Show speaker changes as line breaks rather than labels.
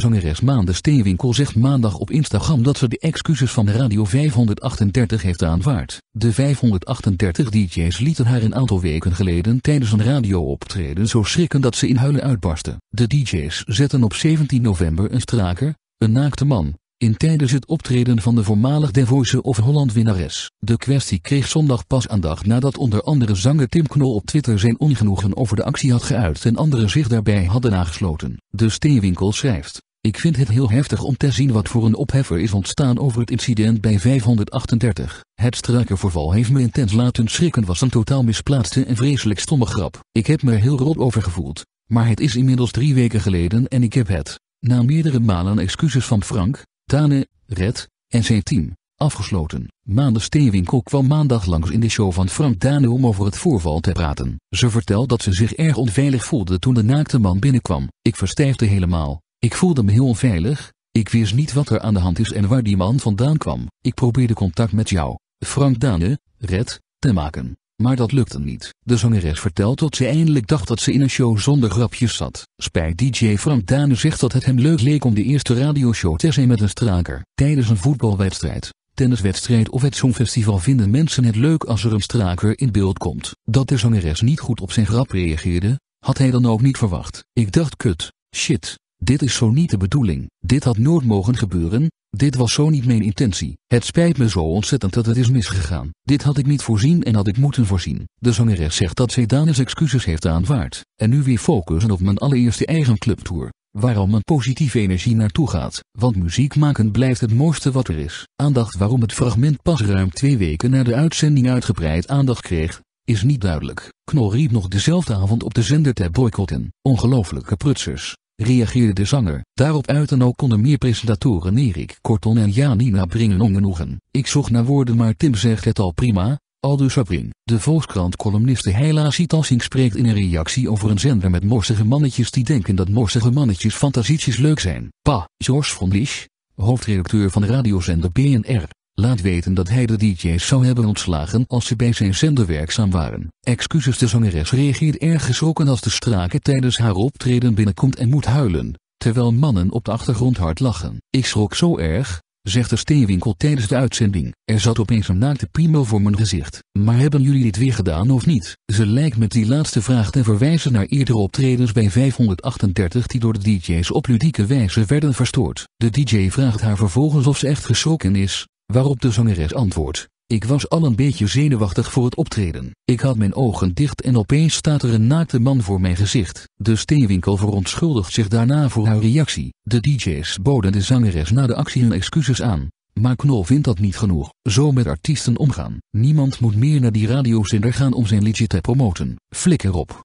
Zangeres Maande Steenwinkel zegt maandag op Instagram dat ze de excuses van Radio 538 heeft aanvaard. De 538 DJ's lieten haar een aantal weken geleden tijdens een radiooptreden zo schrikken dat ze in huilen uitbarsten. De DJ's zetten op 17 november een straker, een naakte man, in tijdens het optreden van de voormalig Devoise of Holland winnares. De kwestie kreeg zondag pas aandacht nadat onder andere zanger Tim Knol op Twitter zijn ongenoegen over de actie had geuit en anderen zich daarbij hadden aangesloten. De steenwinkel schrijft, ik vind het heel heftig om te zien wat voor een opheffer is ontstaan over het incident bij 538. Het struikervoorval heeft me intens laten schrikken was een totaal misplaatste en vreselijk stomme grap. Ik heb me heel rot over gevoeld, maar het is inmiddels drie weken geleden en ik heb het, na meerdere malen excuses van Frank, Tane, Red en zijn team, afgesloten. Maanden Steenwinkel kwam maandag langs in de show van Frank Dane om over het voorval te praten. Ze vertelt dat ze zich erg onveilig voelde toen de naakte man binnenkwam. Ik verstijfde helemaal. Ik voelde me heel onveilig. Ik wist niet wat er aan de hand is en waar die man vandaan kwam. Ik probeerde contact met jou, Frank Dane, Red, te maken. Maar dat lukte niet. De zangeres vertelt dat ze eindelijk dacht dat ze in een show zonder grapjes zat. Spijt dj Frank Dane zegt dat het hem leuk leek om de eerste radioshow te zijn met een straker. Tijdens een voetbalwedstrijd, tenniswedstrijd of het Songfestival vinden mensen het leuk als er een straker in beeld komt. Dat de zangeres niet goed op zijn grap reageerde, had hij dan ook niet verwacht. Ik dacht kut, shit, dit is zo niet de bedoeling. Dit had nooit mogen gebeuren. Dit was zo niet mijn intentie. Het spijt me zo ontzettend dat het is misgegaan. Dit had ik niet voorzien en had ik moeten voorzien. De zangeres zegt dat zij Danis excuses heeft aanvaard. En nu weer focussen op mijn allereerste eigen clubtour. Waarom mijn positieve energie naartoe gaat. Want muziek maken blijft het mooiste wat er is. Aandacht waarom het fragment pas ruim twee weken na de uitzending uitgebreid aandacht kreeg, is niet duidelijk. Knol riep nog dezelfde avond op de zender te boycotten. Ongelooflijke prutsers reageerde de zanger. Daarop uiten ook konden meer presentatoren Erik Korton en Janina brengen ongenoegen. Ik zocht naar woorden maar Tim zegt het al prima, aldus Sabrin. De Volkskrant-columniste Heila Sitassing spreekt in een reactie over een zender met morsige mannetjes die denken dat morsige mannetjes fantasietjes leuk zijn. Pa, George von Liesch, hoofdredacteur van de radiozender BNR, laat weten dat hij de DJ's zou hebben ontslagen als ze bij zijn zender werkzaam waren. Excuses de zangeres reageert erg geschrokken als de strake tijdens haar optreden binnenkomt en moet huilen, terwijl mannen op de achtergrond hard lachen. Ik schrok zo erg, zegt de steenwinkel tijdens de uitzending. Er zat opeens een naakte piemel voor mijn gezicht. Maar hebben jullie dit weer gedaan of niet? Ze lijkt met die laatste vraag te verwijzen naar eerdere optredens bij 538 die door de DJ's op ludieke wijze werden verstoord. De DJ vraagt haar vervolgens of ze echt geschrokken is, Waarop de zangeres antwoordt, ik was al een beetje zenuwachtig voor het optreden. Ik had mijn ogen dicht en opeens staat er een naakte man voor mijn gezicht. De steenwinkel verontschuldigt zich daarna voor haar reactie. De DJ's boden de zangeres na de actie hun excuses aan. Maar Knol vindt dat niet genoeg. Zo met artiesten omgaan. Niemand moet meer naar die radiozender gaan om zijn liedje te promoten. Flikker op.